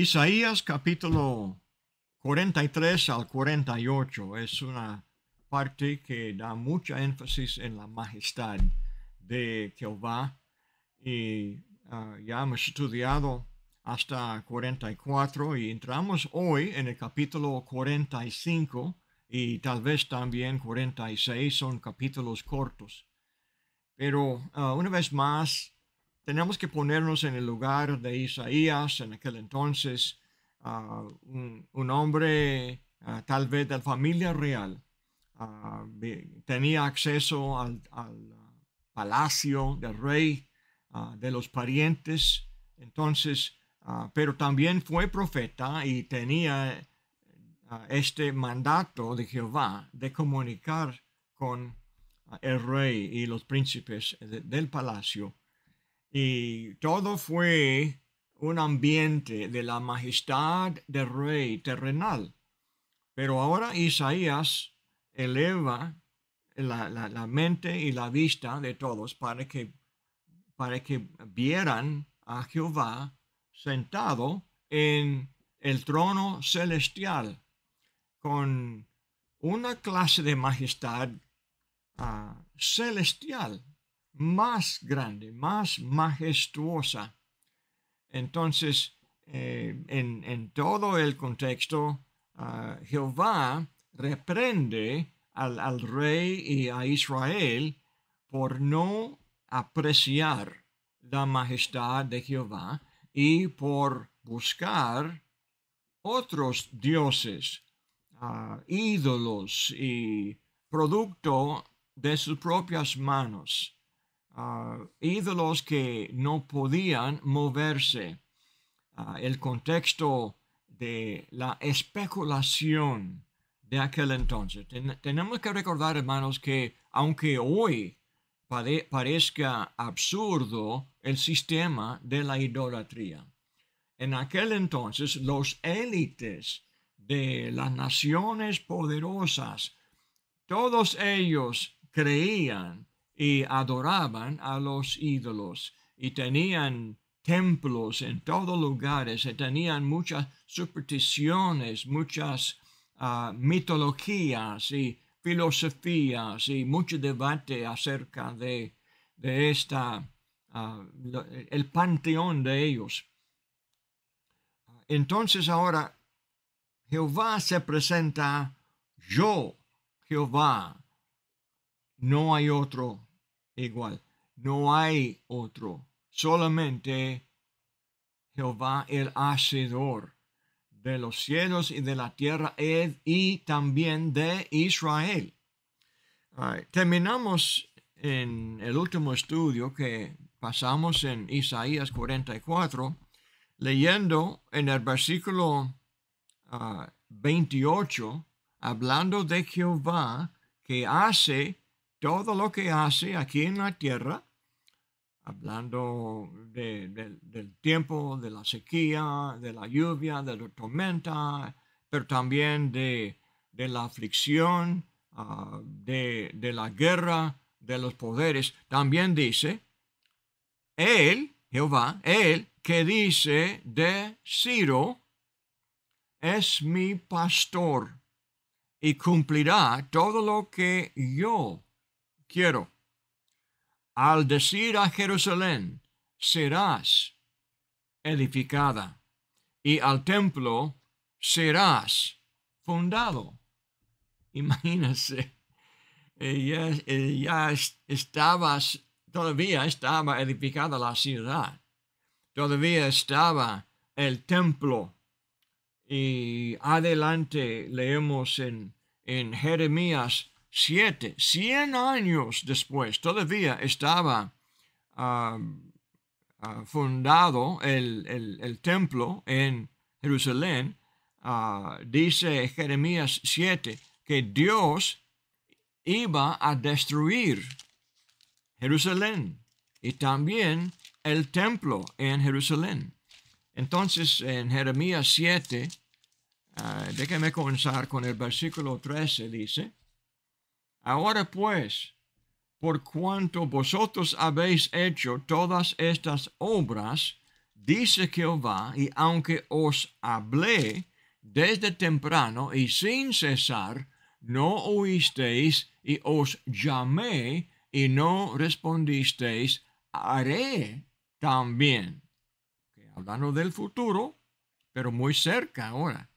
Isaías capítulo 43 al 48 es una parte que da mucha énfasis en la majestad de Jehová y ah, ya hemos estudiado hasta 44 y entramos hoy en el capítulo 45 y tal vez también 46 son capítulos cortos. Pero ah, una vez más, tenemos que ponernos en el lugar de Isaías en aquel entonces, ah, un, hombre ah, tal vez de la familia real. Ah, tenía acceso al, palacio del rey, de los parientes, entonces, pero también fue profeta y tenía este mandato de Jehová de comunicar con el rey y los príncipes del palacio y todo fue un ambiente de la majestad del rey terrenal. Pero ahora Isaías eleva la, mente y la vista de todos para que, para que vieran a Jehová sentado en el trono celestial con una clase de majestad ah, celestial más grande, más majestuosa. Entonces, eh, en, todo el contexto, ah, Jehová reprende al, rey y a Israel por no apreciar la majestad de Jehová y por buscar otros dioses, ah, ídolos y producto de sus propias manos ídolos que no podían moverse. el contexto de la especulación de aquel entonces. tenemos que recordar, hermanos, que aunque hoy parezca absurdo el sistema de la idolatría, en aquel entonces los élites de las naciones poderosas, todos ellos creían y adoraban a los ídolos y tenían templos en todos lugares y tenían muchas supersticiones, muchas ah, mitologías y filosofías y mucho debate acerca de, de esta, ah, el panteón de ellos. Entonces ahora Jehová se presenta yo, Jehová, no hay otro igual. No hay otro. Solamente Jehová el Hacedor de los cielos y de la tierra y también de Israel. Terminamos en el último estudio que pasamos en Isaías 44, leyendo en el versículo 28, ah, hablando de Jehová que hace todo lo que hace aquí en la tierra, hablando del tiempo, de la sequía, de la lluvia, de la tormenta, pero también de, la aflicción, ah, de la guerra, de los poderes, también dice, Él, Jehová, Él que dice de Ciro, es mi pastor y cumplirá todo lo que yo quiero. Al decir a Jerusalén, serás edificada, y al templo serás fundado. Imagínense, eh, ya, eh, ya estabas, todavía estaba edificada la ciudad, todavía estaba el templo. Y adelante leemos en, en Jeremías siete, cien años después, todavía estaba ah, fundado el, templo en Jerusalén, ah, dice Jeremías 7 que Dios iba a destruir Jerusalén y también el templo en Jerusalén. Entonces, en Jeremías 7, ah, déjeme comenzar con el versículo 13, dice, Ahora pues, por cuanto vosotros habéis hecho todas estas obras, dice Jehová, y aunque os hablé desde temprano y sin cesar, no oísteis y os llamé y no respondisteis, haré también. hablando del futuro, pero muy cerca ahora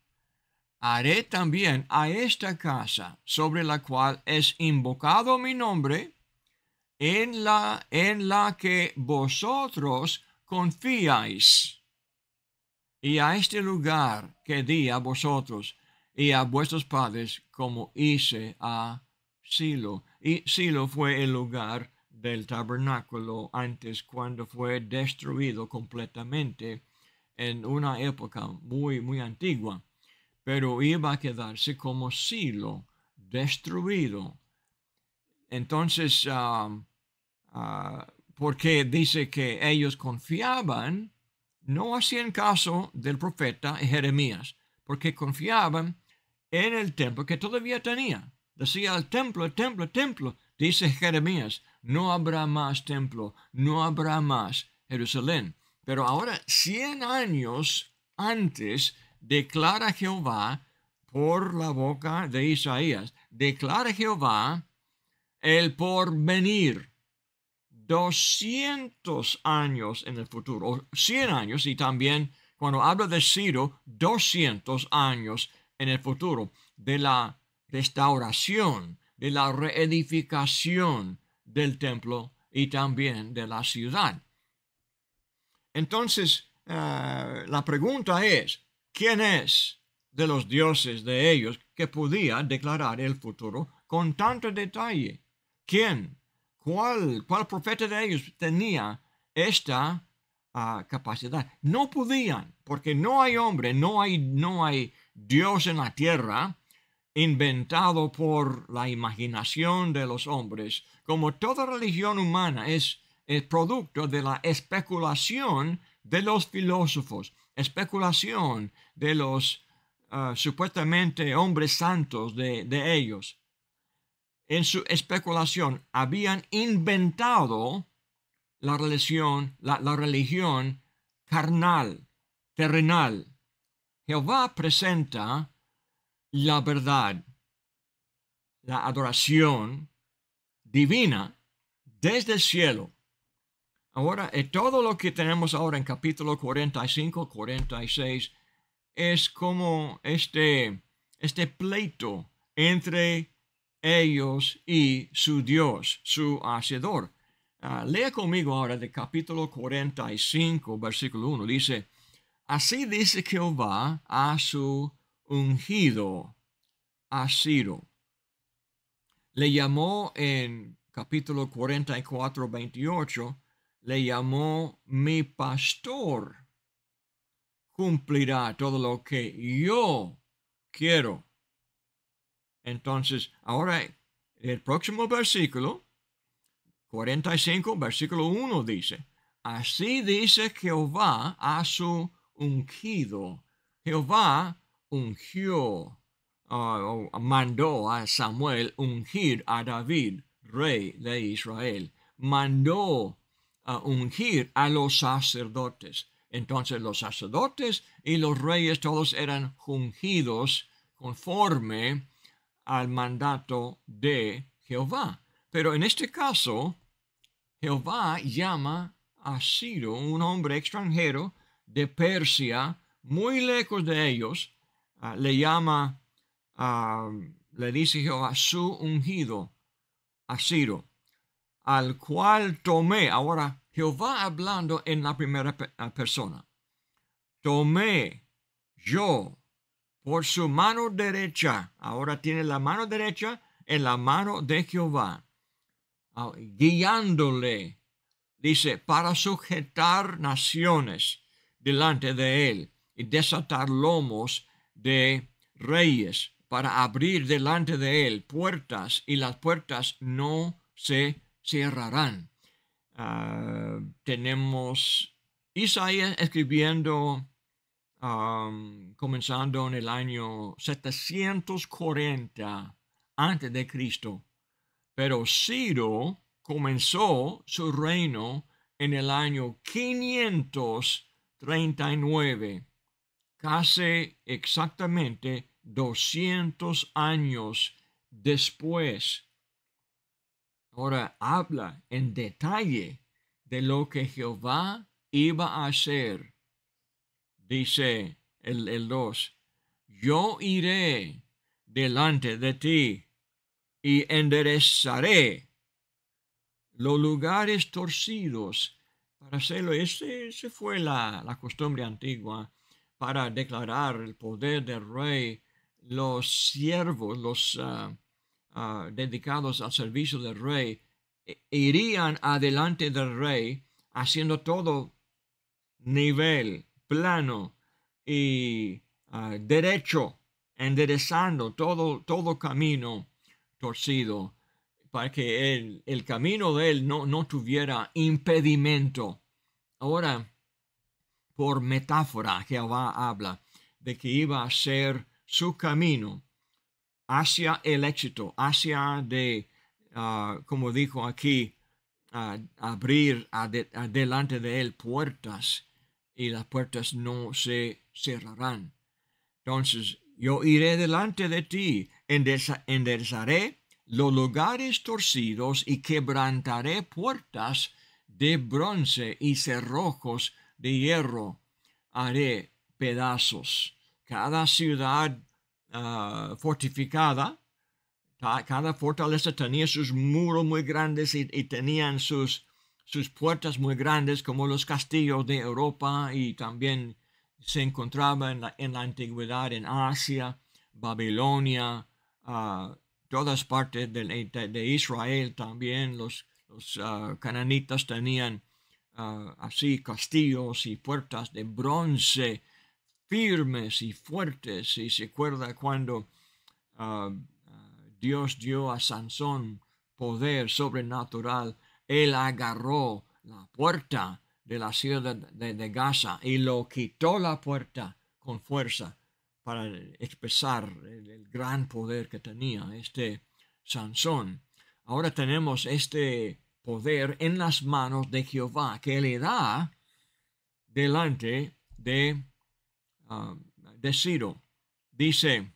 haré también a esta casa sobre la cual es invocado mi nombre, en la, en la que vosotros confiáis. Y a este lugar que di a vosotros y a vuestros padres como hice a Silo. Y Silo fue el lugar del tabernáculo antes cuando fue destruido completamente en una época muy, muy antigua pero iba a quedarse como silo, destruido. Entonces, ah, ah, porque dice que ellos confiaban, no hacían caso del profeta Jeremías, porque confiaban en el templo que todavía tenía. Decía el templo, el templo, el templo. Dice Jeremías, no habrá más templo, no habrá más Jerusalén. Pero ahora, 100 años antes, declara Jehová por la boca de Isaías, declara Jehová el porvenir, 200 años en el futuro, 100 años, y también cuando habla de Ciro, 200 años en el futuro, de la restauración, de la reedificación del templo y también de la ciudad. Entonces, eh, la pregunta es, ¿Quién es de los dioses de ellos que podía declarar el futuro con tanto detalle? ¿Quién? ¿Cuál, profeta de ellos tenía esta ah, capacidad? No podían, porque no hay hombre, no hay, no hay Dios en la tierra inventado por la imaginación de los hombres, como toda religión humana es el producto de la especulación de los filósofos especulación de los ah, supuestamente hombres santos de, ellos. En su especulación habían inventado la religión, la religión carnal, terrenal. Jehová presenta la verdad, la adoración divina desde el cielo Ahora, eh, todo lo que tenemos ahora en capítulo 45, 46, es como este, este pleito entre ellos y su Dios, su Hacedor. Ah, lea conmigo ahora de capítulo 45, versículo 1. Dice, así dice Jehová a su ungido, a Ciro. Le llamó en capítulo 44, 28, le llamó mi pastor. Cumplirá todo lo que yo quiero. Entonces, ahora el próximo versículo, 45, versículo 1 dice, así dice Jehová a su ungido. Jehová ungió, ah, mandó a Samuel ungir a David, rey de Israel. Mandó ungir a los sacerdotes. Entonces los sacerdotes y los reyes todos eran ungidos conforme al mandato de Jehová. Pero en este caso, Jehová llama a Ciro, un hombre extranjero de Persia, muy lejos de ellos, ah, le llama, ah, le dice Jehová, su ungido, a Ciro, al cual tomé. Ahora, Jehová hablando en la primera persona. Tomé yo por su mano derecha. Ahora tiene la mano derecha en la mano de Jehová, ah, guiándole, dice, para sujetar naciones delante de él y desatar lomos de reyes, para abrir delante de él puertas y las puertas no se cerrarán. Ah, tenemos Isaías escribiendo, comenzando en el año 740 antes de Cristo, pero Ciro comenzó su reino en el año 539, casi exactamente 200 años después Ahora habla en detalle de lo que Jehová iba a hacer. Dice el, 2, yo iré delante de ti y enderezaré los lugares torcidos para hacerlo. Ese, fue la, la, costumbre antigua para declarar el poder del rey. Los siervos, los ah, Ah, dedicados al servicio del rey e, e irían adelante del rey haciendo todo nivel, plano y ah, derecho, enderezando todo, todo camino torcido para que el, el camino de él no, no tuviera impedimento. Ahora, por metáfora, Jehová habla de que iba a ser su camino hacia el éxito, hacia de, ah, como dijo aquí, ah, abrir delante adelante de él puertas y las puertas no se cerrarán. Entonces, yo iré delante de ti, En los lugares torcidos y quebrantaré puertas de bronce y cerrojos de hierro haré pedazos. Cada ciudad Ah, fortificada. Cada fortaleza tenía sus muros muy grandes y, tenían sus, sus puertas muy grandes como los castillos de Europa y también se encontraba en la, antigüedad en Asia, Babilonia, ah, todas partes de, Israel también. Los, ah, cananitas tenían así castillos y puertas de bronce firmes y fuertes. Y se acuerda cuando ah, Dios dio a Sansón poder sobrenatural, él agarró la puerta de la ciudad de, Gaza y lo quitó la puerta con fuerza para expresar el, gran poder que tenía este Sansón. Ahora tenemos este poder en las manos de Jehová que le da delante de Um, de Dice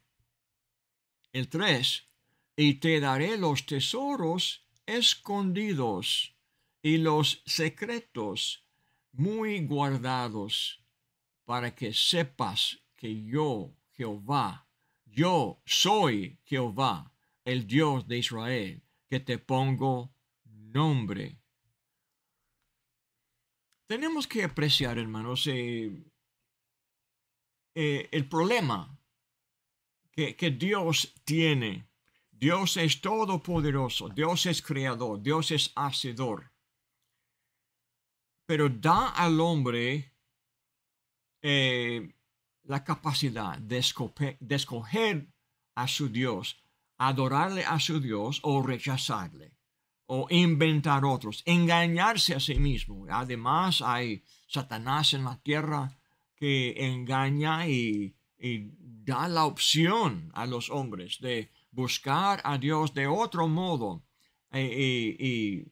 el 3, y te daré los tesoros escondidos y los secretos muy guardados para que sepas que yo, Jehová, yo soy Jehová, el Dios de Israel, que te pongo nombre. Tenemos que apreciar, hermanos, eh, eh, el problema que, Dios tiene. Dios es todopoderoso, Dios es creador, Dios es hacedor. Pero da al hombre eh, la capacidad de de escoger a su Dios, adorarle a su Dios o rechazarle, o inventar otros, engañarse a sí mismo. Además hay Satanás en la tierra, que engaña y, da la opción a los hombres de buscar a Dios de otro modo eh, y,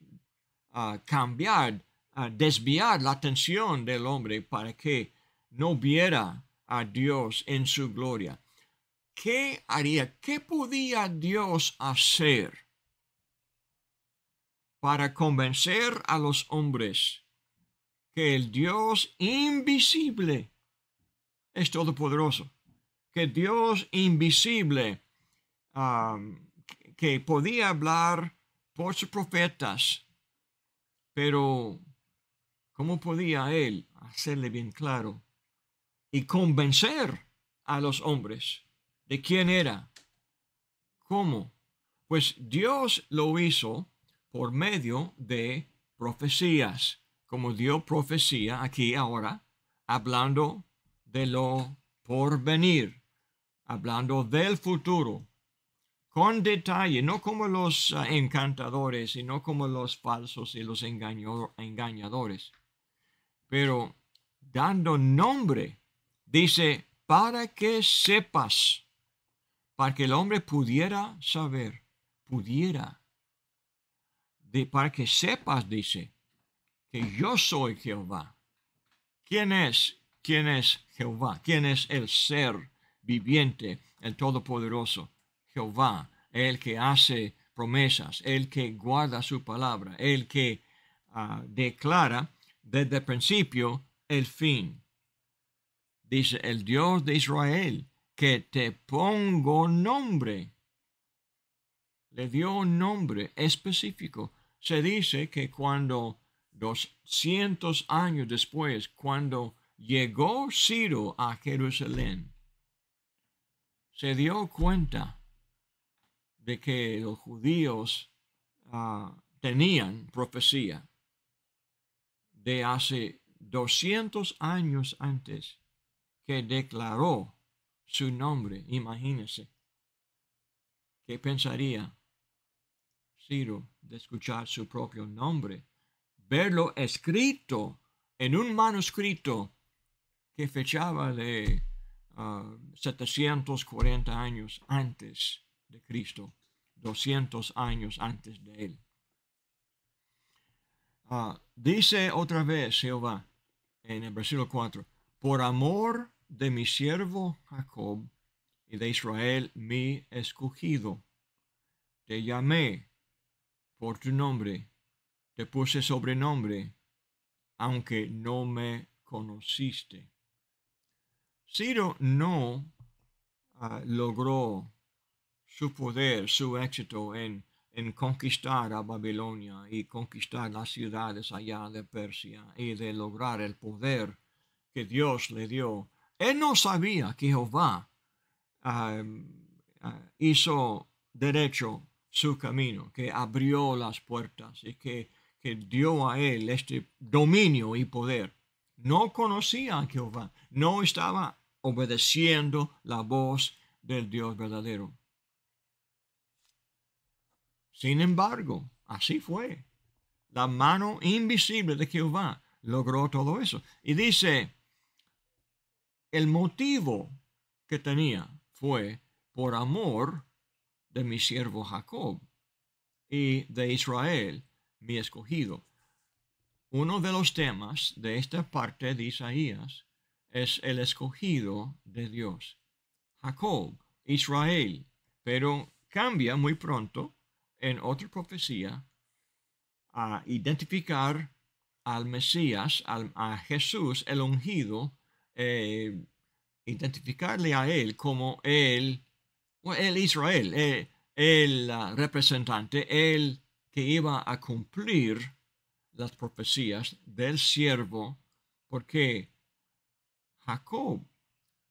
ah, cambiar, ah, desviar la atención del hombre para que no viera a Dios en su gloria. ¿Qué haría? ¿Qué podía Dios hacer para convencer a los hombres que el Dios invisible es todopoderoso, que Dios invisible, que podía hablar por sus profetas, pero ¿cómo podía él hacerle bien claro y convencer a los hombres de quién era? ¿Cómo? Pues Dios lo hizo por medio de profecías, como dio profecía aquí ahora, hablando de lo venir. hablando del futuro, con detalle, no como los ah, encantadores, sino como los falsos y los engañadores, pero dando nombre, dice, para que sepas, para que el hombre pudiera saber, pudiera, de, para que sepas, dice, que yo soy Jehová. ¿Quién es? ¿Quién es Jehová. ¿Quién es el ser viviente, el Todopoderoso? Jehová, el que hace promesas, el que guarda su palabra, el que ah, declara desde el principio el fin. Dice el Dios de Israel, que te pongo nombre. Le dio un nombre específico. Se dice que cuando 200 años después, cuando llegó Ciro a Jerusalén, se dio cuenta de que los judíos ah, tenían profecía de hace 200 años antes que declaró su nombre. Imagínese qué pensaría Ciro de escuchar su propio nombre, verlo escrito en un manuscrito que fechaba de 740 ah, años antes de Cristo, 200 años antes de él. Ah, dice otra vez Jehová en el versículo 4, por amor de mi siervo Jacob y de Israel mi escogido, te llamé por tu nombre, te puse sobrenombre, aunque no me conociste. Ciro no ah, logró su poder, su éxito en, conquistar a Babilonia y conquistar las ciudades allá de Persia y de lograr el poder que Dios le dio. Él no sabía que Jehová ah, hizo derecho su camino, que abrió las puertas y que, que dio a él este dominio y poder. No conocía a Jehová, no estaba obedeciendo la voz del Dios verdadero. Sin embargo, así fue. La mano invisible de Jehová logró todo eso. Y dice, el motivo que tenía fue por amor de mi siervo Jacob y de Israel, mi escogido. Uno de los temas de esta parte de Isaías es el escogido de Dios. Jacob, Israel, pero cambia muy pronto en otra profecía a identificar al Mesías, a Jesús, el ungido, eh, identificarle a él como el, el Israel, eh, el, ah, representante, el que iba a cumplir las profecías del siervo, porque Jacob,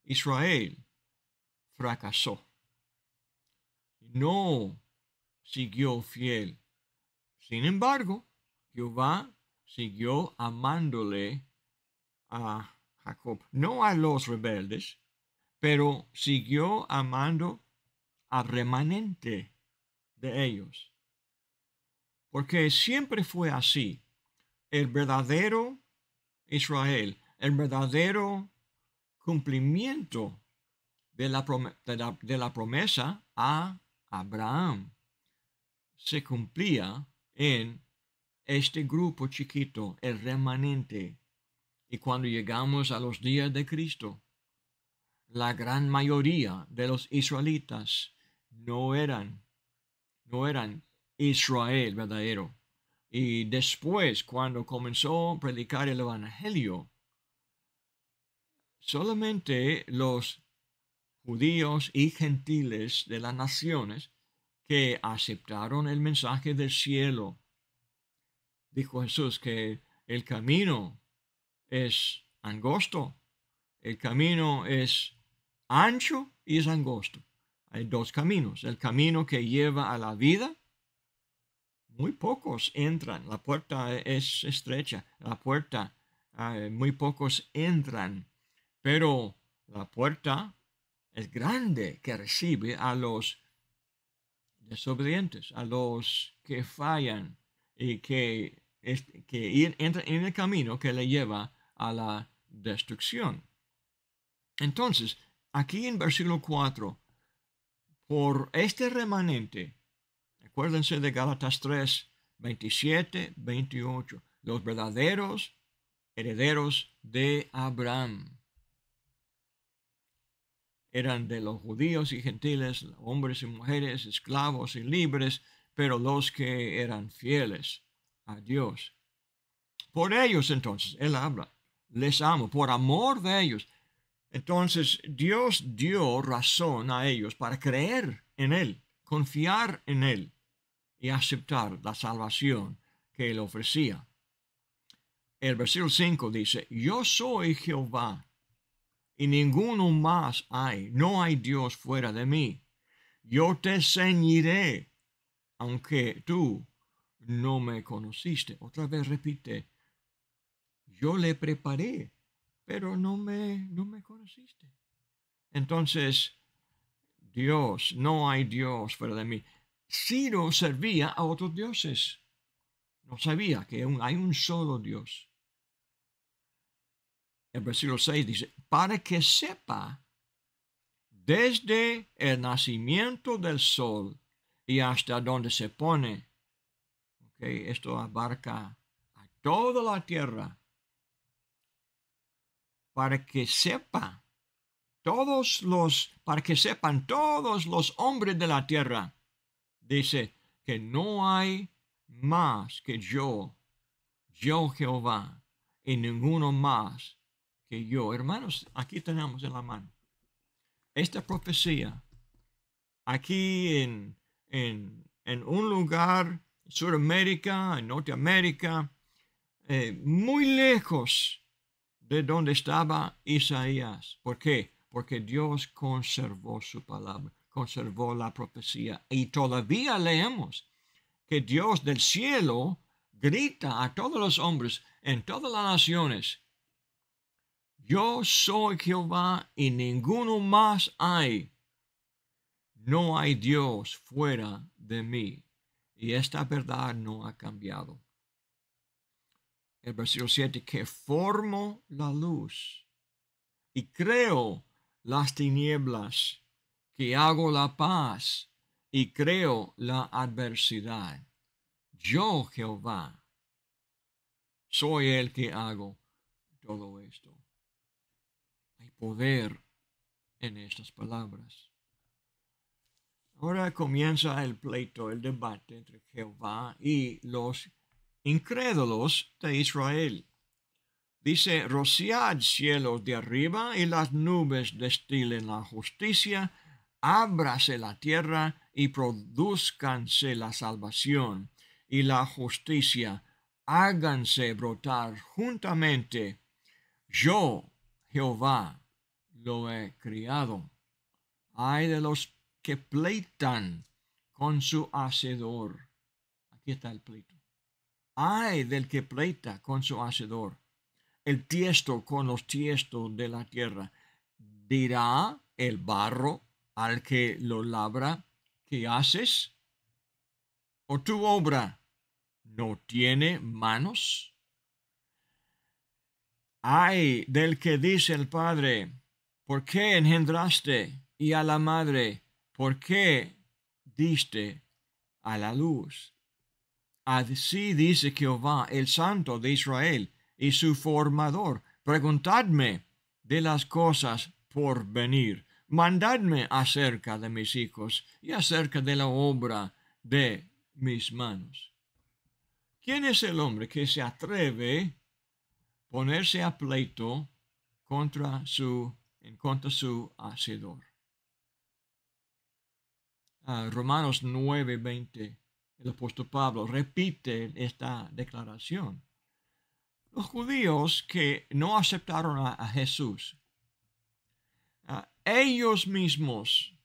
Israel, fracasó. No siguió fiel. Sin embargo, Jehová siguió amándole a Jacob, no a los rebeldes, pero siguió amando al remanente de ellos. Porque siempre fue así. El verdadero Israel, el verdadero cumplimiento de la, promesa a Abraham se cumplía en este grupo chiquito, el remanente. Y cuando llegamos a los días de Cristo, la gran mayoría de los israelitas no eran, no eran Israel verdadero. Y después, cuando comenzó a predicar el Evangelio, solamente los judíos y gentiles de las naciones que aceptaron el mensaje del cielo. Dijo Jesús que el camino es angosto, el camino es ancho y es angosto. Hay dos caminos, el camino que lleva a la vida. Muy pocos entran, la puerta es estrecha, la puerta, eh, muy pocos entran pero la puerta es grande que recibe a los desobedientes, a los que fallan y que, entran en el camino que le lleva a la destrucción. Entonces, aquí en versículo 4, por este remanente, acuérdense de Gálatas 3, 27, 28, los verdaderos herederos de Abraham eran de los judíos y gentiles, hombres y mujeres, esclavos y libres, pero los que eran fieles a Dios. Por ellos entonces, Él habla, les amo, por amor de ellos. Entonces Dios dio razón a ellos para creer en Él, confiar en Él y aceptar la salvación que Él ofrecía. El versículo 5 dice, yo soy Jehová, y ninguno más hay, no hay Dios fuera de mí. Yo te ceñiré, aunque tú no me conociste. Otra vez repite, yo le preparé, pero no me, no me conociste. Entonces, Dios, no hay Dios fuera de mí. no servía a otros dioses. No sabía que hay un solo Dios el versículo 6 dice, para que sepa desde el nacimiento del sol y hasta donde se pone. esto abarca a toda la tierra. Para que sepa todos los, para que sepan todos los hombres de la tierra, dice que no hay más que yo, yo Jehová, y ninguno más yo. Hermanos, aquí tenemos en la mano esta profecía. Aquí en, en, un lugar, Sudamérica, en Norteamérica, eh, muy lejos de donde estaba Isaías. ¿Por qué? Porque Dios conservó su palabra, conservó la profecía. Y todavía leemos que Dios del cielo grita a todos los hombres en todas las naciones yo soy Jehová y ninguno más hay. No hay Dios fuera de mí. Y esta verdad no ha cambiado. El versículo 7, que formo la luz y creo las tinieblas, que hago la paz y creo la adversidad. Yo, Jehová, soy el que hago todo esto poder en estas palabras. Ahora comienza el pleito, el debate entre Jehová y los incrédulos de Israel. Dice, rociad cielos de arriba y las nubes destilen la justicia, ábrase la tierra y produzcanse la salvación y la justicia, háganse brotar juntamente. Yo, Jehová, lo he criado. Ay de los que pleitan con su hacedor. Aquí está el pleito. Ay del que pleita con su hacedor. El tiesto con los tiestos de la tierra. Dirá el barro al que lo labra, ¿qué haces? ¿O tu obra no tiene manos? Ay del que dice el Padre, ¿Por qué engendraste? Y a la madre, ¿por qué diste a la luz? Así dice Jehová, el Santo de Israel y su formador. Preguntadme de las cosas por venir. Mandadme acerca de mis hijos y acerca de la obra de mis manos. ¿Quién es el hombre que se atreve a ponerse a pleito contra su en contra su hacedor. Ah, Romanos 9:20, el apóstol Pablo repite esta declaración. Los judíos que no aceptaron a, Jesús, ah, ellos mismos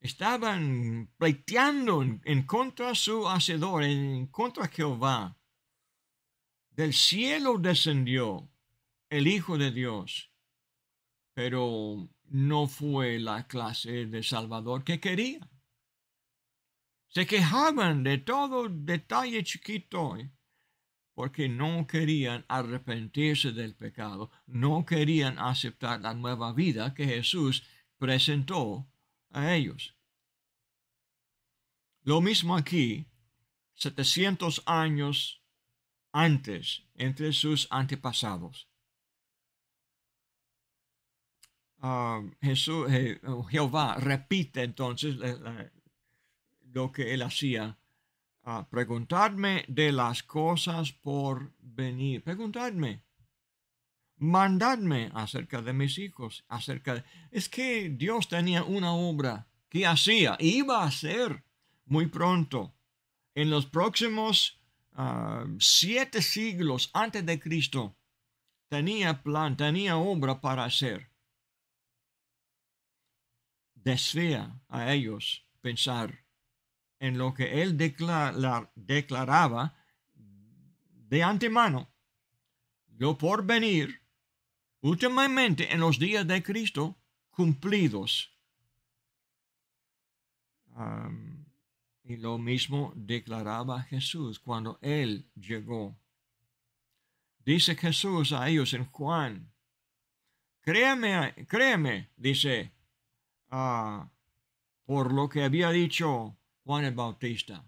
estaban pleiteando en, contra de su hacedor, en, en contra de Jehová. Del cielo descendió el Hijo de Dios pero no fue la clase de Salvador que quería. Se quejaban de todo detalle chiquito ¿eh? porque no querían arrepentirse del pecado, no querían aceptar la nueva vida que Jesús presentó a ellos. Lo mismo aquí, 700 años antes, entre sus antepasados. Ah, Jesús, eh, Jehová repite entonces eh, eh, lo que él hacía. Ah, preguntadme de las cosas por venir. Preguntadme. Mandadme acerca de mis hijos. Acerca Es que Dios tenía una obra que hacía, iba a hacer muy pronto. En los próximos ah, siete siglos antes de Cristo, tenía plan, tenía obra para hacer desea a ellos pensar en lo que él declaraba de antemano. Lo por venir, últimamente en los días de Cristo, cumplidos. y lo mismo declaraba Jesús cuando él llegó. Dice Jesús a ellos en Juan, créeme, créeme, dice, Ah, por lo que había dicho Juan el Bautista,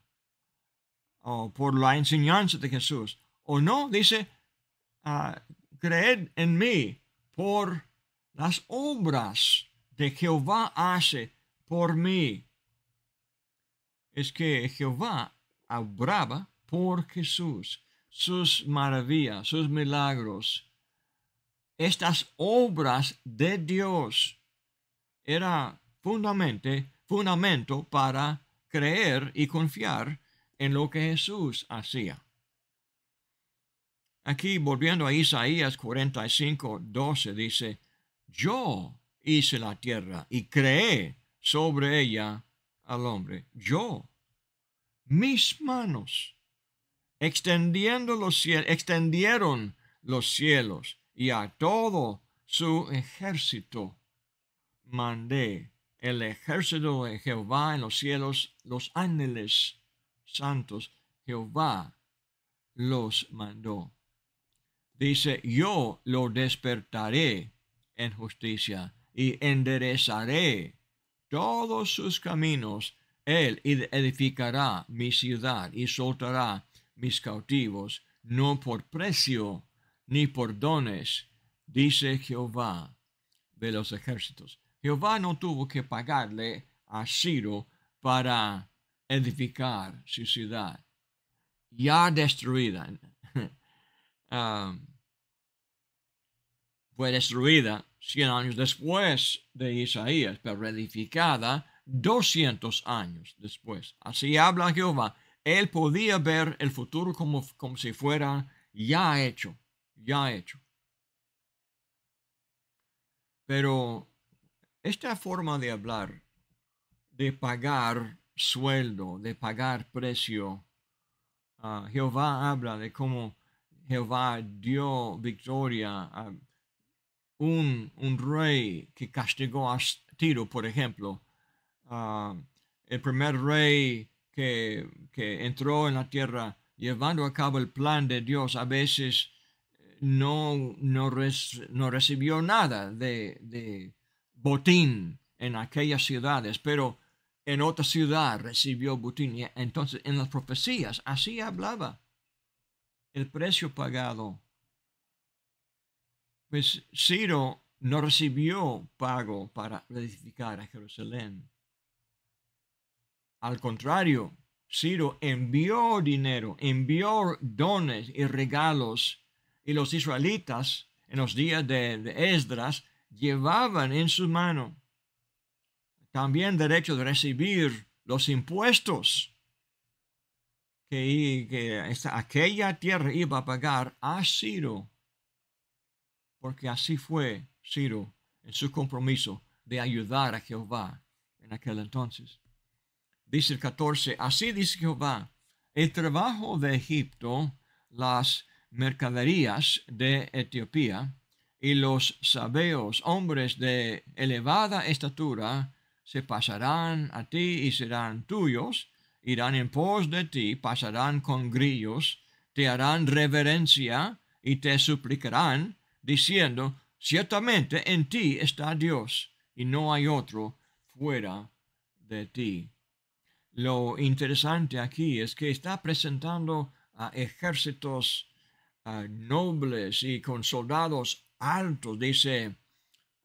o por la enseñanza de Jesús, o no, dice, ah, creed en mí por las obras de Jehová hace por mí. Es que Jehová obraba por Jesús, sus maravillas, sus milagros, estas obras de Dios era fundamento para creer y confiar en lo que Jesús hacía. Aquí, volviendo a Isaías 45, 12, dice, yo hice la tierra y creé sobre ella al hombre. Yo, mis manos, extendiendo los extendieron los cielos y a todo su ejército mandé el ejército de Jehová en los cielos, los ángeles santos, Jehová los mandó. Dice, yo lo despertaré en justicia y enderezaré todos sus caminos. Él edificará mi ciudad y soltará mis cautivos, no por precio ni por dones, dice Jehová de los ejércitos. Jehová no tuvo que pagarle a Ciro para edificar su ciudad, ya destruida. Um, fue destruida 100 años después de Isaías, pero edificada 200 años después. Así habla Jehová. Él podía ver el futuro como, como si fuera ya hecho, ya hecho. Pero esta forma de hablar, de pagar sueldo, de pagar precio, ah, Jehová habla de cómo Jehová dio victoria a un, rey que castigó a Tiro, por ejemplo. Ah, el primer rey que, entró en la tierra llevando a cabo el plan de Dios, a veces no, no, recibió nada de, de, botín en aquellas ciudades, pero en otra ciudad recibió botín. entonces, en las profecías, así hablaba. El precio pagado. Pues Ciro no recibió pago para edificar a Jerusalén. Al contrario, Ciro envió dinero, envió dones y regalos, y los israelitas en los días de, de Esdras llevaban en su mano también derecho de recibir los impuestos que, que aquella tierra iba a pagar a Ciro, porque así fue Ciro en su compromiso de ayudar a Jehová en aquel entonces. Dice el 14, así dice Jehová, el trabajo de Egipto, las mercaderías de Etiopía, y los sabeos, hombres de elevada estatura, se pasarán a ti y serán tuyos, irán en pos de ti, pasarán con grillos, te harán reverencia y te suplicarán, diciendo, ciertamente en ti está Dios, y no hay otro fuera de ti. Lo interesante aquí es que está presentando a ejércitos nobles y con soldados altos, dice,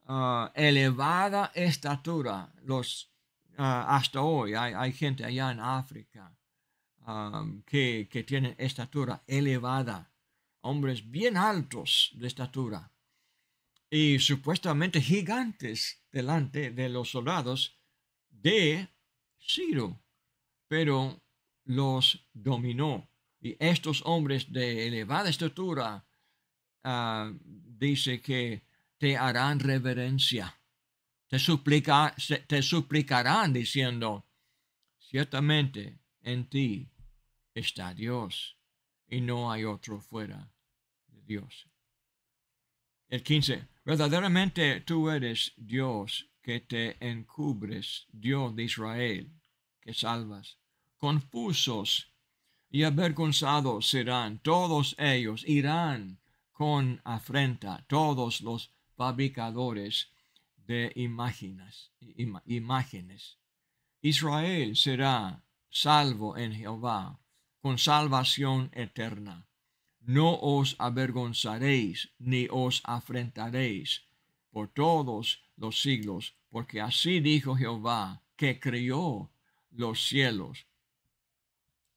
ah, elevada estatura, los, ah, hasta hoy hay, gente allá en África ah, que, que tiene estatura elevada, hombres bien altos de estatura y supuestamente gigantes delante de los soldados de Ciro, pero los dominó. Y estos hombres de elevada estatura dice que te harán reverencia. Te, suplicarán diciendo, ciertamente en ti está Dios y no hay otro fuera de Dios. El 15. Verdaderamente tú eres Dios que te encubres, Dios de Israel, que salvas. Confusos y avergonzados serán todos ellos, irán con afrenta todos los fabricadores de imágenes. imágenes. Israel será salvo en Jehová con salvación eterna. No os avergonzaréis ni os afrentaréis por todos los siglos, porque así dijo Jehová, que crió los cielos.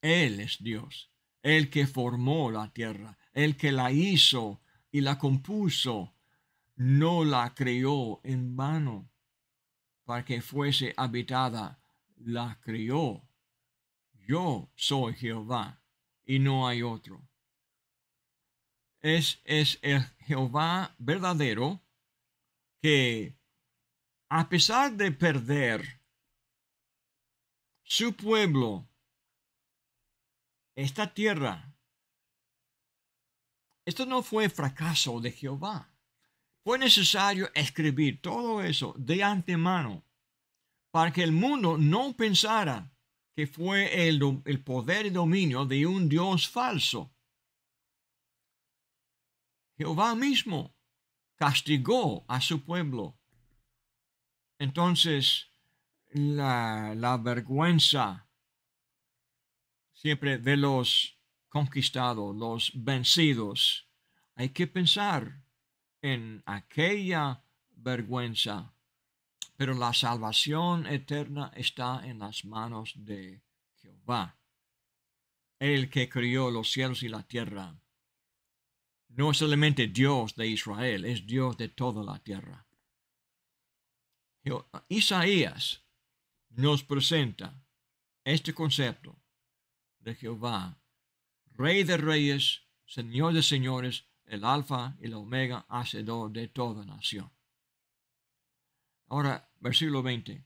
Él es Dios, el que formó la tierra, el que la hizo y la compuso no la creó en vano para que fuese habitada, la creó. Yo soy Jehová y no hay otro. Es, es el Jehová verdadero que, a pesar de perder su pueblo, esta tierra esto no fue fracaso de Jehová. Fue necesario escribir todo eso de antemano para que el mundo no pensara que fue el, poder y dominio de un Dios falso. Jehová mismo castigó a su pueblo. Entonces, la vergüenza siempre de los Conquistado. los vencidos. Hay que pensar en aquella vergüenza, pero la salvación eterna está en las manos de Jehová, el que crió los cielos y la tierra. No es solamente Dios de Israel, es Dios de toda la tierra. Isaías nos presenta este concepto de Jehová Rey de reyes, Señor de señores, el Alfa y el Omega, Hacedor de toda nación. Ahora, versículo 20.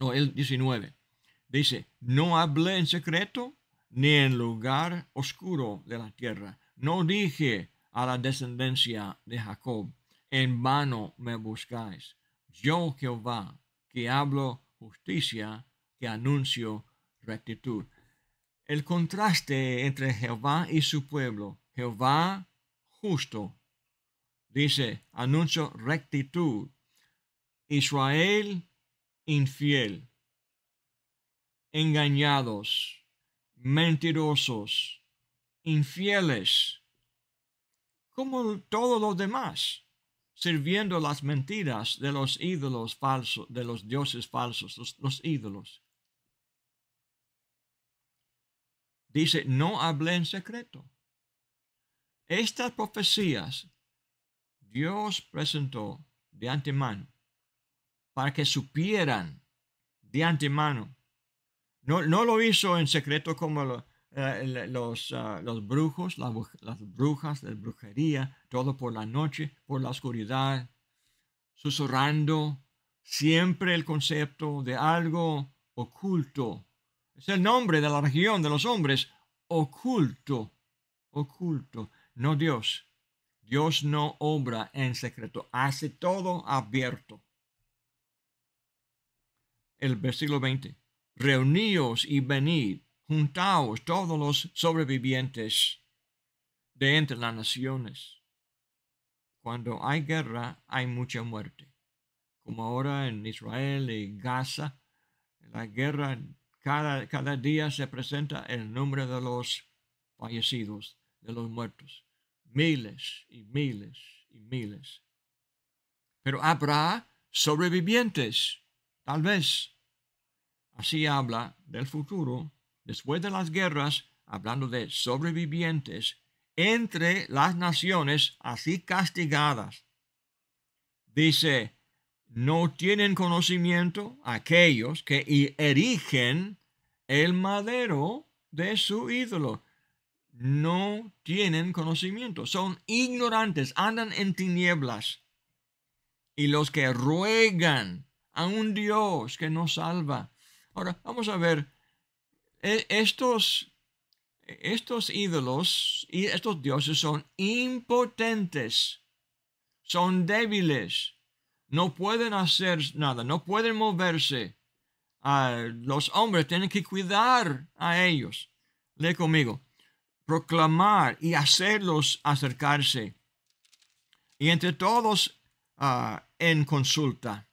o el 19. Dice, no hablé en secreto ni en lugar oscuro de la tierra. No dije a la descendencia de Jacob, en vano me buscáis. Yo Jehová, que hablo justicia, que anuncio rectitud el contraste entre Jehová y su pueblo. Jehová justo. Dice, anuncio rectitud. Israel infiel. Engañados, mentirosos, infieles, como todos los demás, sirviendo las mentiras de los ídolos falsos, de los dioses falsos, los, los ídolos. Dice, no hablé en secreto. Estas profecías Dios presentó de antemano para que supieran de antemano. No, lo hizo en secreto como eh, los, ah, los, brujos, las, las brujas, la brujería, todo por la noche, por la oscuridad, susurrando siempre el concepto de algo oculto. Es el nombre de la región de los hombres oculto, oculto, no Dios. Dios no obra en secreto, hace todo abierto. El versículo 20. Reuníos y venid, juntaos todos los sobrevivientes de entre las naciones. Cuando hay guerra hay mucha muerte, como ahora en Israel y Gaza, la guerra cada, día se presenta el número de los fallecidos, de los muertos. Miles y miles y miles. Pero habrá sobrevivientes, tal vez. Así habla del futuro, después de las guerras, hablando de sobrevivientes entre las naciones así castigadas. Dice, no tienen conocimiento aquellos que erigen el madero de su ídolo. No tienen conocimiento, son ignorantes, andan en tinieblas. Y los que ruegan a un Dios que nos salva. Ahora, vamos a ver, e-, estos, estos ídolos y estos dioses son impotentes, son débiles no pueden hacer nada, no pueden moverse. Ah, los hombres tienen que cuidar a ellos. Lee conmigo. Proclamar y hacerlos acercarse. Y entre todos ah, en consulta.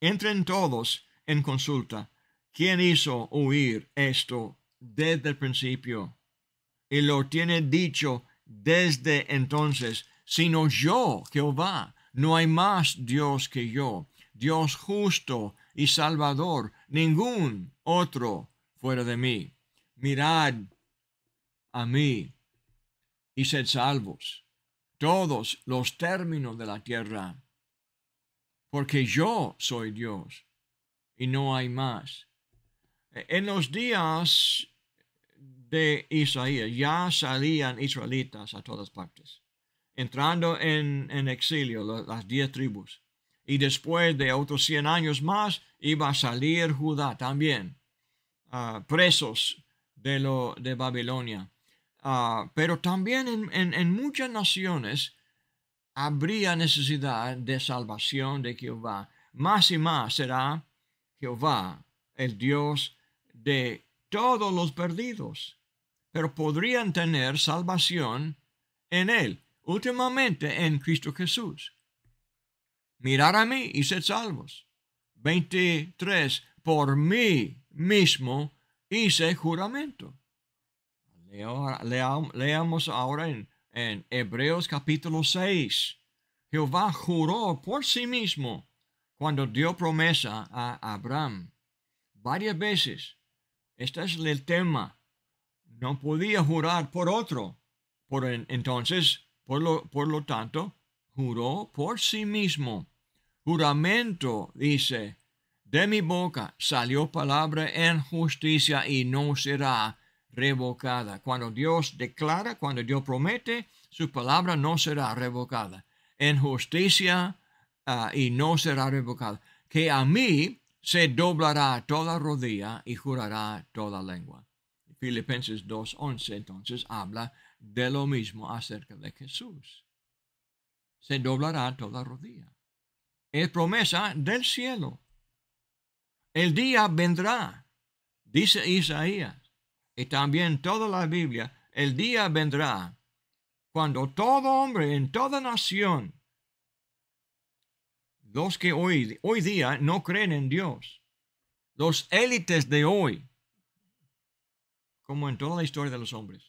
Entren todos en consulta. ¿Quién hizo oír esto desde el principio? Y lo tiene dicho desde entonces, sino yo, Jehová, no hay más Dios que yo, Dios justo y salvador, ningún otro fuera de mí. Mirad a mí y sed salvos, todos los términos de la tierra, porque yo soy Dios y no hay más. En los días de Isaías ya salían israelitas a todas partes entrando en, exilio, las diez tribus. Y después de otros 100 años más, iba a salir Judá también, ah, presos de, lo, de Babilonia. Ah, pero también en, en, muchas naciones habría necesidad de salvación de Jehová. Más y más será Jehová el Dios de todos los perdidos, pero podrían tener salvación en Él últimamente en Cristo Jesús. Mirar a mí y sed salvos. 23. Por mí mismo hice juramento. leamos ahora en, en Hebreos capítulo 6. Jehová juró por sí mismo cuando dio promesa a Abraham. Varias veces. Este es el tema. No podía jurar por otro. Por entonces por lo, tanto, juró por sí mismo. Juramento dice, de mi boca salió palabra en justicia y no será revocada. Cuando Dios declara, cuando Dios promete, su palabra no será revocada. En justicia ah, y no será revocada. Que a mí se doblará toda rodilla y jurará toda lengua. Filipenses 2.11 entonces habla de lo mismo acerca de Jesús. Se doblará toda rodilla. Es promesa del cielo. El día vendrá, dice Isaías, y también toda la Biblia, el día vendrá cuando todo hombre en toda nación, los que hoy, hoy día no creen en Dios, los élites de hoy, como en toda la historia de los hombres,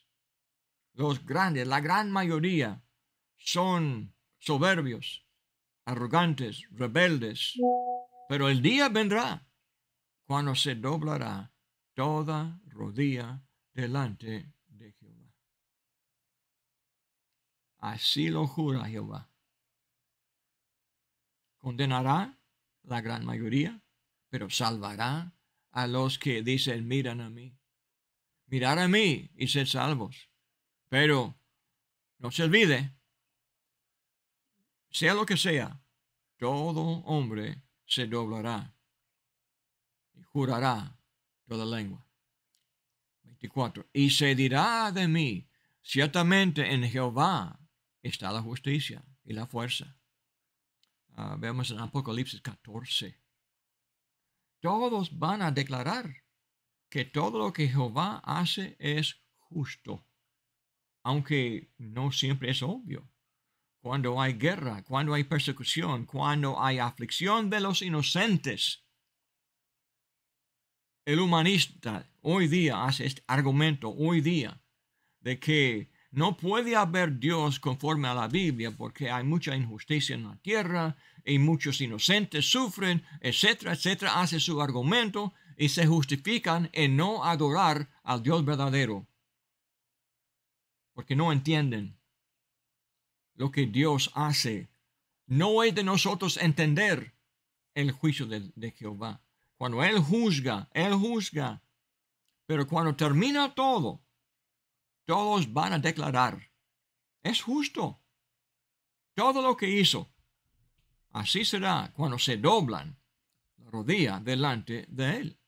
los grandes, la gran mayoría, son soberbios, arrogantes, rebeldes. Pero el día vendrá cuando se doblará toda rodilla delante de Jehová. Así lo jura Jehová. Condenará la gran mayoría, pero salvará a los que dicen, miran a mí. Mirar a mí y ser salvos. Pero no se olvide, sea lo que sea, todo hombre se doblará y jurará toda lengua. 24. Y se dirá de mí, ciertamente en Jehová está la justicia y la fuerza. Ah, vemos en Apocalipsis 14. Todos van a declarar que todo lo que Jehová hace es justo aunque no siempre es obvio. Cuando hay guerra, cuando hay persecución, cuando hay aflicción de los inocentes. El humanista hoy día hace este argumento, hoy día, de que no puede haber Dios conforme a la Biblia porque hay mucha injusticia en la tierra y muchos inocentes sufren, etcétera, etcétera, hace su argumento y se justifican en no adorar al Dios verdadero porque no entienden lo que Dios hace. No es de nosotros entender el juicio de, Jehová. Cuando Él juzga, Él juzga. Pero cuando termina todo, todos van a declarar, es justo todo lo que hizo. Así será cuando se doblan la rodilla delante de Él.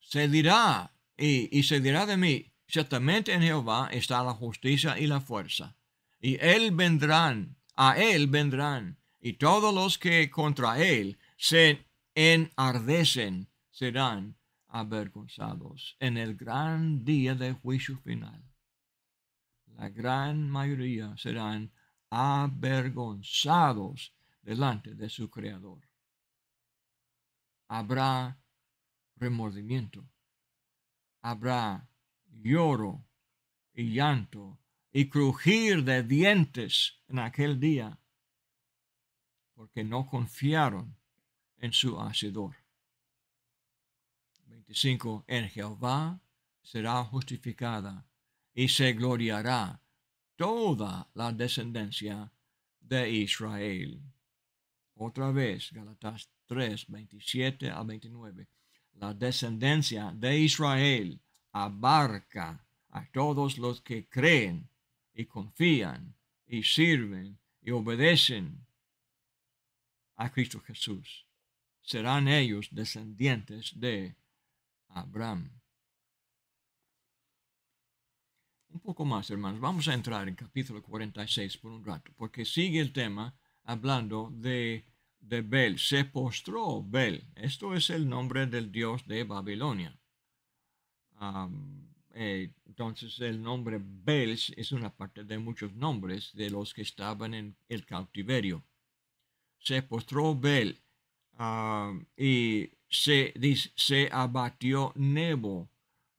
Se dirá, y se dirá de mí, Ciertamente en Jehová está la justicia y la fuerza. Y él vendrán, a él vendrán, y todos los que contra él se enardecen serán avergonzados en el gran día del juicio final. La gran mayoría serán avergonzados delante de su Creador. Habrá remordimiento, habrá lloro y llanto y crujir de dientes en aquel día, porque no confiaron en su Hacedor. 25. En Jehová será justificada y se gloriará toda la descendencia de Israel. Otra vez, Galatas 3, 27 a 29. La descendencia de Israel abarca a todos los que creen y confían y sirven y obedecen a Cristo Jesús. Serán ellos descendientes de Abraham. Un poco más, hermanos. Vamos a entrar en capítulo 46 por un rato, porque sigue el tema hablando de, de Bel. Se postró Bel. Esto es el nombre del dios de Babilonia. Eh, entonces el nombre Bels es una parte de muchos nombres de los que estaban en el cautiverio. Se postró Bel y se, dice, se abatió Nebo,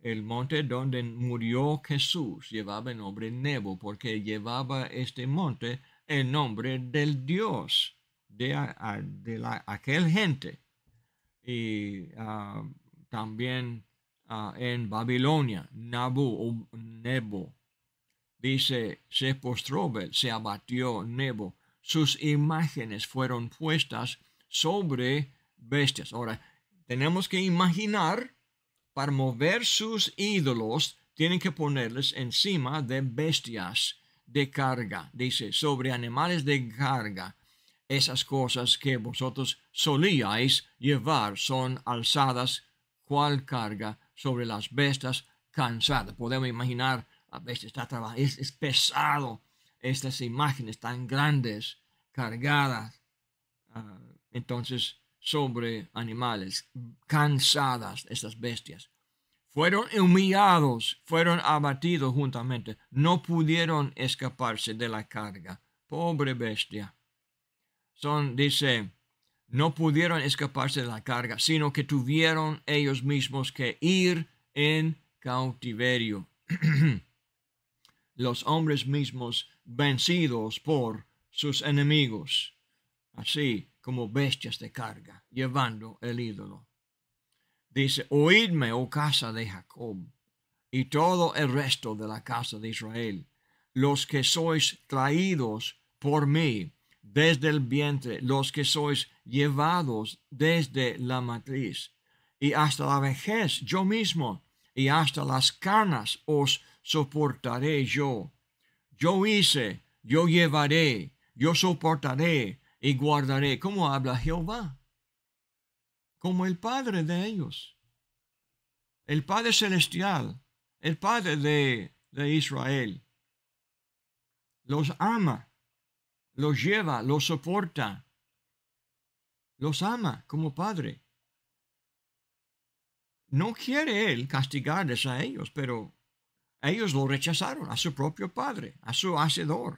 el monte donde murió Jesús. Llevaba el nombre Nebo porque llevaba este monte el nombre del Dios de, de la, aquel gente. Y también Ah, en Babilonia, Nabu o Nebo. Dice, se postró, se abatió Nebo. Sus imágenes fueron puestas sobre bestias. Ahora, tenemos que imaginar, para mover sus ídolos, tienen que ponerles encima de bestias de carga. Dice, sobre animales de carga. Esas cosas que vosotros solíais llevar son alzadas ¿cuál carga sobre las bestias cansadas. Podemos imaginar, a veces está trabajando, es, pesado estas imágenes tan grandes, cargadas, ah, entonces sobre animales, cansadas estas bestias. Fueron humillados, fueron abatidos juntamente, no pudieron escaparse de la carga. Pobre bestia. Son, dice, no pudieron escaparse de la carga, sino que tuvieron ellos mismos que ir en cautiverio. Los hombres mismos vencidos por sus enemigos, así como bestias de carga, llevando el ídolo. Dice, oídme, oh casa de Jacob, y todo el resto de la casa de Israel, los que sois traídos por mí desde el vientre, los que sois llevados desde la matriz, y hasta la vejez yo mismo, y hasta las canas os soportaré yo. Yo hice, yo llevaré, yo soportaré y guardaré. como habla Jehová? Como el Padre de ellos. El Padre Celestial, el Padre de Israel. Los ama los lleva, los soporta, los ama como padre. No quiere él castigarles a ellos, pero ellos lo rechazaron, a su propio padre, a su hacedor.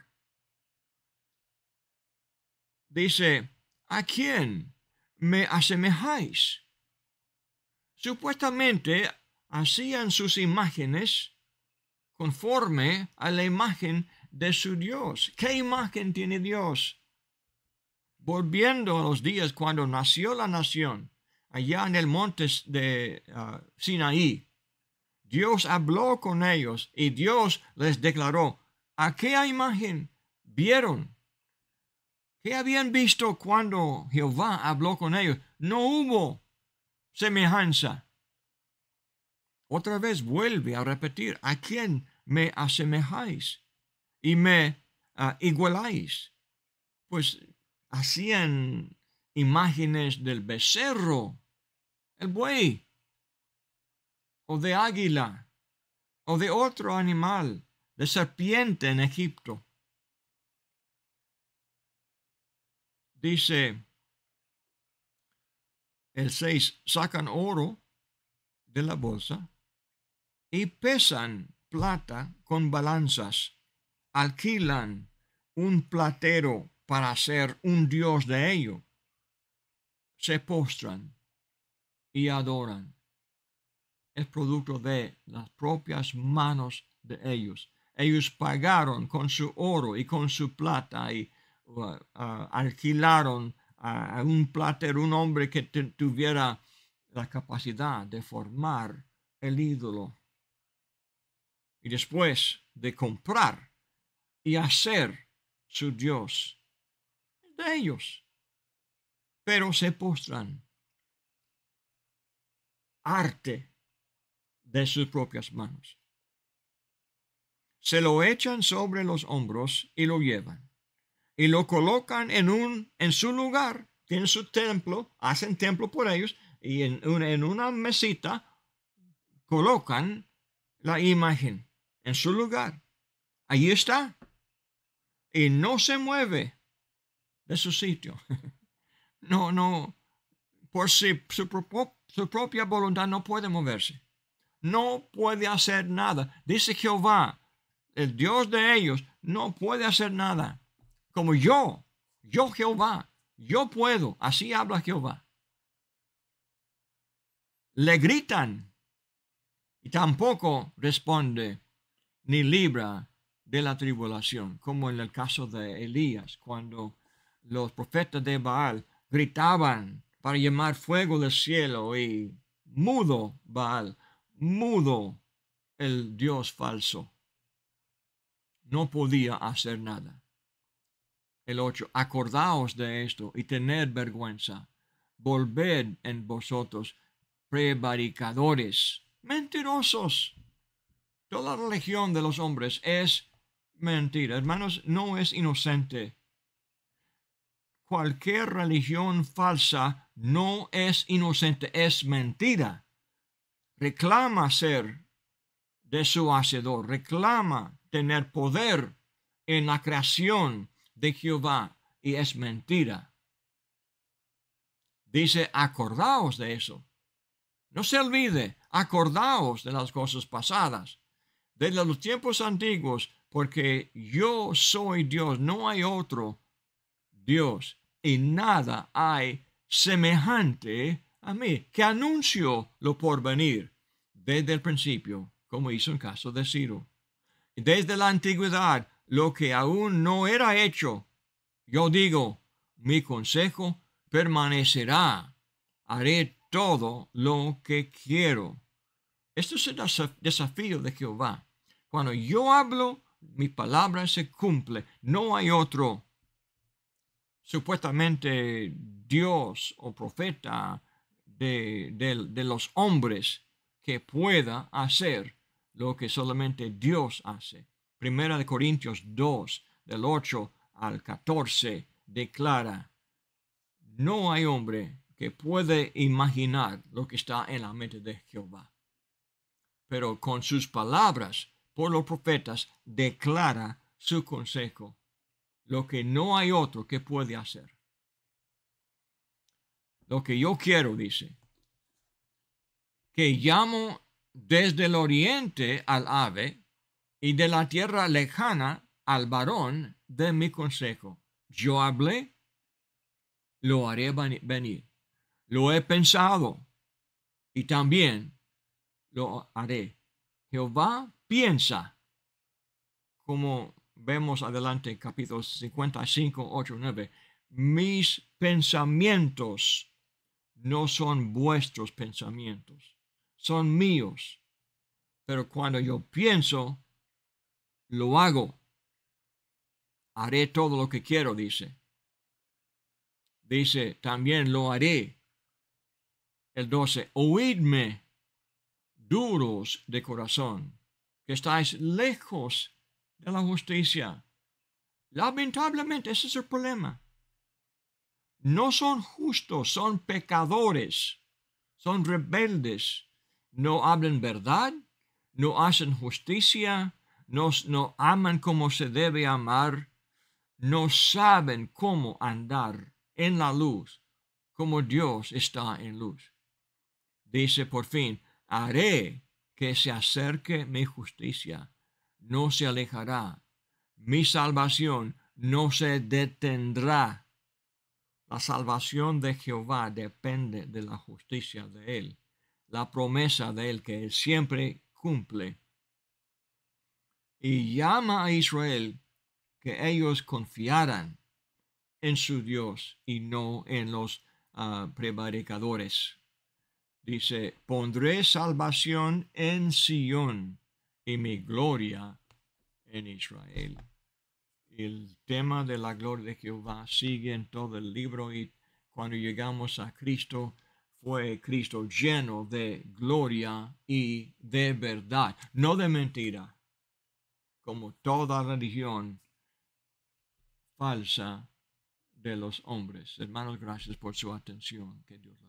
Dice, ¿a quién me asemejáis? Supuestamente hacían sus imágenes conforme a la imagen de su Dios. ¿Qué imagen tiene Dios? Volviendo a los días cuando nació la nación, allá en el monte de ah, Sinaí, Dios habló con ellos y Dios les declaró, ¿a qué imagen vieron? ¿Qué habían visto cuando Jehová habló con ellos? No hubo semejanza. Otra vez vuelve a repetir, ¿a quién me asemejáis? y me ah, igualáis. Pues hacían imágenes del becerro, el buey, o de águila, o de otro animal, de serpiente en Egipto. Dice el 6, sacan oro de la bolsa y pesan plata con balanzas alquilan un platero para ser un dios de ello, se postran y adoran. Es producto de las propias manos de ellos. Ellos pagaron con su oro y con su plata y uh, uh, alquilaron a un platero, un hombre que tuviera la capacidad de formar el ídolo. Y después de comprar y hacer su Dios. de ellos. Pero se postran arte de sus propias manos. Se lo echan sobre los hombros y lo llevan. Y lo colocan en, un, en su lugar. En su templo, hacen templo por ellos. Y en una, en una mesita colocan la imagen en su lugar. Allí está y no se mueve de su sitio. No, no, por su, su propia voluntad no puede moverse. No puede hacer nada. Dice Jehová, el Dios de ellos, no puede hacer nada. Como yo, yo Jehová, yo puedo. Así habla Jehová. Le gritan y tampoco responde ni libra de la tribulación, como en el caso de Elías, cuando los profetas de Baal gritaban para llamar fuego del cielo y mudo Baal, mudo el Dios falso. No podía hacer nada. El 8. Acordaos de esto y tened vergüenza. Volved en vosotros prevaricadores, mentirosos. Toda la religión de los hombres es mentira. Hermanos, no es inocente. Cualquier religión falsa no es inocente, es mentira. Reclama ser de su hacedor, reclama tener poder en la creación de Jehová y es mentira. Dice, acordaos de eso. No se olvide, acordaos de las cosas pasadas, de los tiempos antiguos, porque yo soy Dios, no hay otro Dios y nada hay semejante a mí, que anuncio lo porvenir desde el principio, como hizo en caso de Ciro. Desde la antigüedad, lo que aún no era hecho, yo digo, mi consejo permanecerá, haré todo lo que quiero. Esto es el desafío de Jehová. Cuando yo hablo, mi palabra se cumple, no hay otro. Supuestamente Dios o profeta de, de los hombres que pueda hacer lo que solamente Dios hace. Primera de Corintios 2, del 8 al 14, declara, no hay hombre que puede imaginar lo que está en la mente de Jehová. Pero con sus palabras por los profetas declara su consejo, lo que no hay otro que puede hacer. Lo que yo quiero, dice, que llamo desde el oriente al ave y de la tierra lejana al varón de mi consejo. Yo hablé, lo haré venir. Lo he pensado y también lo haré Jehová piensa, como vemos adelante, en capítulos 55, 8, 9, mis pensamientos no son vuestros pensamientos, son míos. Pero cuando yo pienso, lo hago. Haré todo lo que quiero, dice. Dice, también lo haré. El 12, oídme duros de corazón, que estáis lejos de la justicia. Lamentablemente, ese es el problema. No son justos, son pecadores, son rebeldes, no hablan verdad, no hacen justicia, no, no aman como se debe amar, no saben cómo andar en la luz, como Dios está en luz. Dice por fin, Haré que se acerque mi justicia, no se alejará. Mi salvación no se detendrá. La salvación de Jehová depende de la justicia de Él, la promesa de Él que Él siempre cumple. Y llama a Israel que ellos confiaran en su Dios y no en los ah, prevaricadores. Dice, pondré salvación en Sion y mi gloria en Israel. El tema de la gloria de Jehová sigue en todo el libro y cuando llegamos a Cristo, fue Cristo lleno de gloria y de verdad, no de mentira, como toda religión falsa de los hombres. Hermanos, gracias por su atención. Que Dios